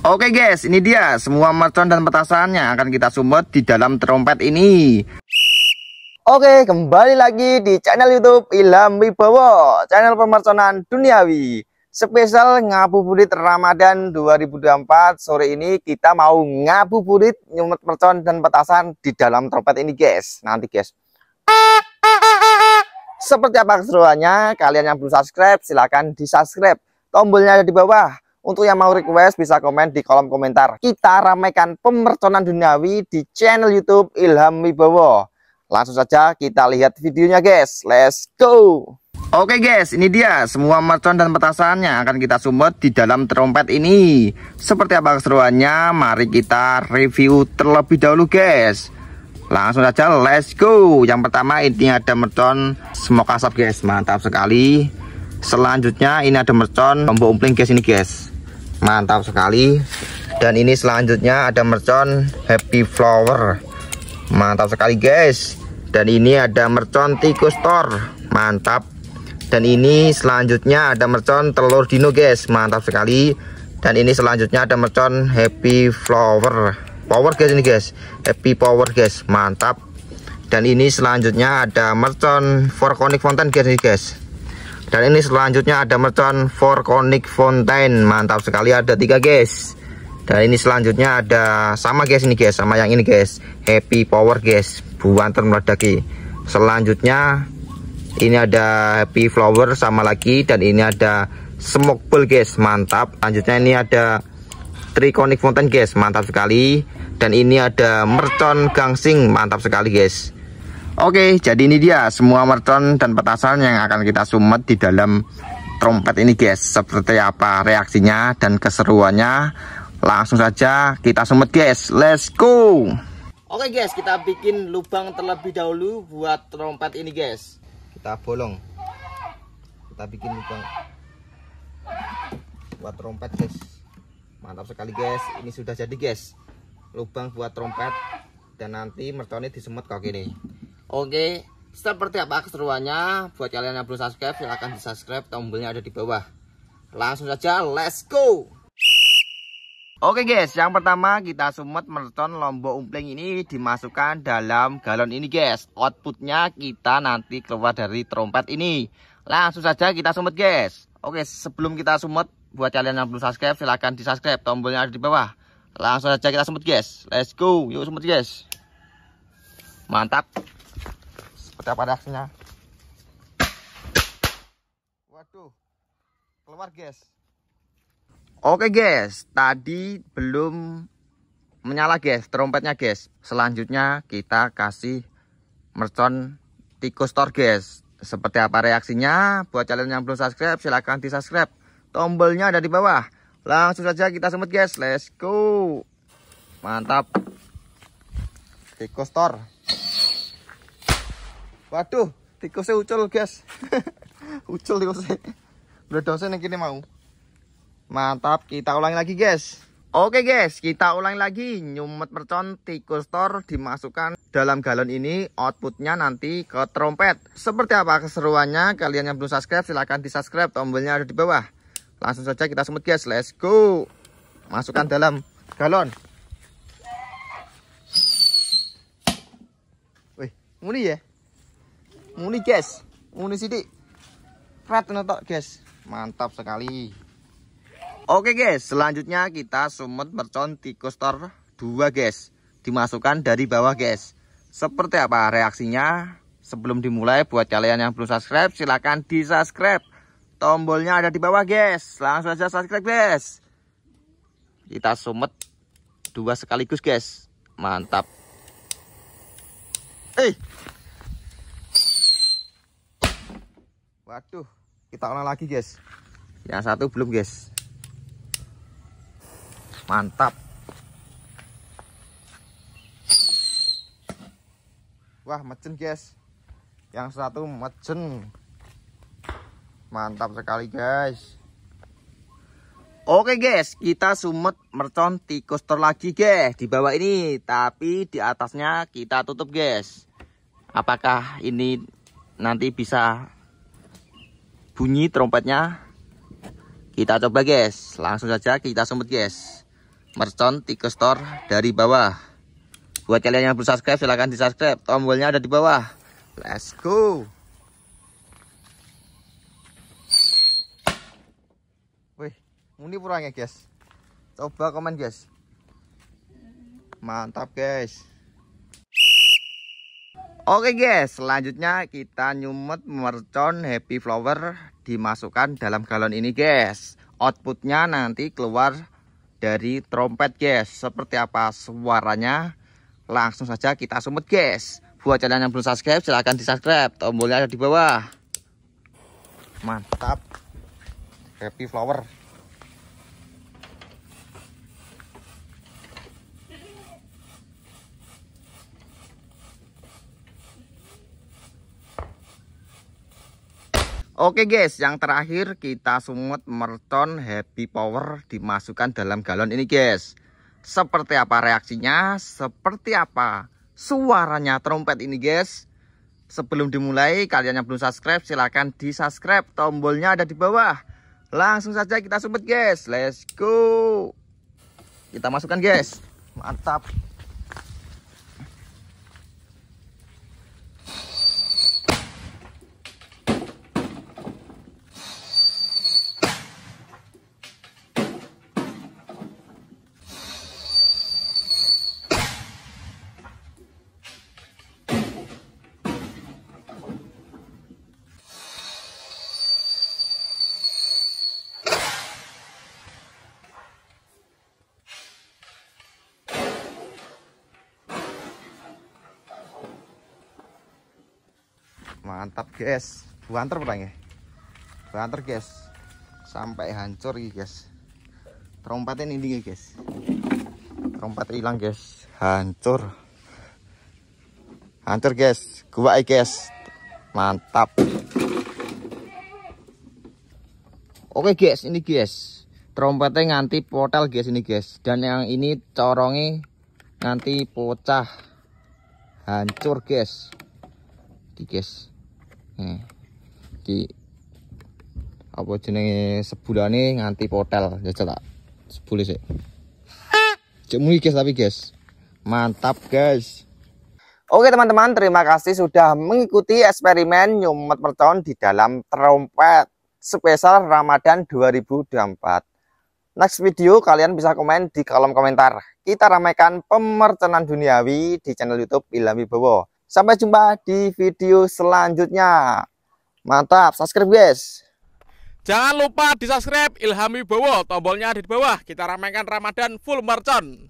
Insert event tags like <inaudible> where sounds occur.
Oke guys, ini dia semua mercon dan petasannya akan kita sumbat di dalam trompet ini. Oke, kembali lagi di channel YouTube Ilham Wibowo, channel pemerconan duniawi. Spesial ngabuburit Ramadan 2024 sore ini kita mau ngabuburit nyumet mercon dan petasan di dalam trompet ini guys. Nanti guys. Seperti apa keseruannya? Kalian yang belum subscribe silahkan di subscribe. Tombolnya ada di bawah untuk yang mau request bisa komen di kolom komentar. Kita ramaikan pemerconan duniawi di channel YouTube Ilham Wibowo. Langsung saja kita lihat videonya guys. Let's go. Oke guys, ini dia semua mercon dan petasannya akan kita sumbat di dalam trompet ini. Seperti apa keseruannya? Mari kita review terlebih dahulu guys. Langsung saja let's go. Yang pertama ini ada mercon semua asap guys. Mantap sekali selanjutnya ini ada mercon tombol umpling guys ini guys mantap sekali dan ini selanjutnya ada mercon happy flower mantap sekali guys dan ini ada mercon tikus tor mantap dan ini selanjutnya ada mercon telur dino guys mantap sekali dan ini selanjutnya ada mercon happy flower power guys ini guys happy power guys mantap dan ini selanjutnya ada mercon for conic fountain guys ini guys dan ini selanjutnya ada mercon konik Fountain mantap sekali ada tiga guys dan ini selanjutnya ada sama guys ini guys sama yang ini guys happy power guys buantan meledaki selanjutnya ini ada happy flower sama lagi dan ini ada smoke ball guys mantap selanjutnya ini ada triconic fountain guys mantap sekali dan ini ada mercon gangsing mantap sekali guys Oke, jadi ini dia semua mercon dan petasan yang akan kita sumet di dalam trompet ini guys. Seperti apa reaksinya dan keseruannya. Langsung saja kita sumet guys. Let's go! Oke guys, kita bikin lubang terlebih dahulu buat trompet ini guys. Kita bolong. Kita bikin lubang buat trompet guys. Mantap sekali guys. Ini sudah jadi guys. Lubang buat trompet dan nanti merconnya disemut kayak gini Oke, seperti apa keseruannya? Buat kalian yang belum subscribe, silahkan di subscribe. Tombolnya ada di bawah. Langsung saja, let's go! Oke guys, yang pertama kita sumut mercon lombok umpling ini dimasukkan dalam galon ini guys. Outputnya kita nanti keluar dari trompet ini. Langsung saja kita sumut, guys. Oke, sebelum kita sumut, buat kalian yang belum subscribe, silahkan di subscribe. Tombolnya ada di bawah. Langsung saja kita sumut, guys. Let's go, yuk sumut, guys. Mantap seperti apa reaksinya waduh keluar guys oke guys tadi belum menyala guys trompetnya guys selanjutnya kita kasih mercon tikus tor guys seperti apa reaksinya buat kalian yang belum subscribe silahkan di subscribe tombolnya ada di bawah langsung saja kita semut guys let's go mantap tikus tor Waduh, tikusnya ucul, guys. <laughs> ucul tikusnya. Bledosnya nih kini mau. Mantap, kita ulangi lagi, guys. Oke guys, kita ulangi lagi. Nyumet mercon tikus tor dimasukkan dalam galon ini. Outputnya nanti ke trompet. Seperti apa keseruannya? Kalian yang belum subscribe, silahkan di subscribe. Tombolnya ada di bawah. Langsung saja kita semut guys. Let's go. Masukkan dalam galon. Wih, nguri ya? muni guys muni sidik red netok guys mantap sekali oke guys selanjutnya kita sumet mercon tikus tor 2 guys dimasukkan dari bawah guys seperti apa reaksinya sebelum dimulai buat kalian yang belum subscribe silahkan di subscribe tombolnya ada di bawah guys langsung aja subscribe guys kita sumet dua sekaligus guys mantap eh Waduh, kita ulang lagi guys. Yang satu belum guys. Mantap. Wah, mecen guys. Yang satu mecen. Mantap sekali guys. Oke guys, kita sumet mercon tikus ter lagi guys di bawah ini, tapi di atasnya kita tutup guys. Apakah ini nanti bisa bunyi trompetnya kita coba guys langsung saja kita sempet guys mercon tikus store dari bawah buat kalian yang belum subscribe silahkan di subscribe tombolnya ada di bawah let's go wih ini kurang ya guys coba komen guys mantap guys Oke guys, selanjutnya kita nyumet mercon happy flower dimasukkan dalam galon ini guys. Outputnya nanti keluar dari trompet guys. Seperti apa suaranya? Langsung saja kita sumet guys. Buat kalian yang belum subscribe silahkan di subscribe. Tombolnya ada di bawah. Mantap. Happy flower. Oke guys, yang terakhir kita sumut merton happy power dimasukkan dalam galon ini guys. Seperti apa reaksinya? Seperti apa suaranya trompet ini guys? Sebelum dimulai, kalian yang belum subscribe silahkan di subscribe. Tombolnya ada di bawah. Langsung saja kita sumut guys. Let's go. Kita masukkan guys. Mantap. mantap guys buantar pedangnya buantar guys sampai hancur ini guys terompatin ini guys terompat hilang guys hancur hancur guys gua guys mantap oke guys ini guys terompatnya nganti portal guys ini guys dan yang ini corongnya nganti pocah hancur guys di guys Hmm. Ki di apa jenenge sebulane nganti potel ya tak sebule sih. cek muni guys tapi guys mantap guys Oke teman-teman, terima kasih sudah mengikuti eksperimen nyumet mercon di dalam trompet spesial Ramadan 2024. Next video kalian bisa komen di kolom komentar. Kita ramaikan pemercenan duniawi di channel YouTube Ilami Bowo. Sampai jumpa di video selanjutnya. Mantap, subscribe guys. Jangan lupa di subscribe Ilhami Bowo, tombolnya ada di bawah. Kita ramaikan Ramadan full mercon.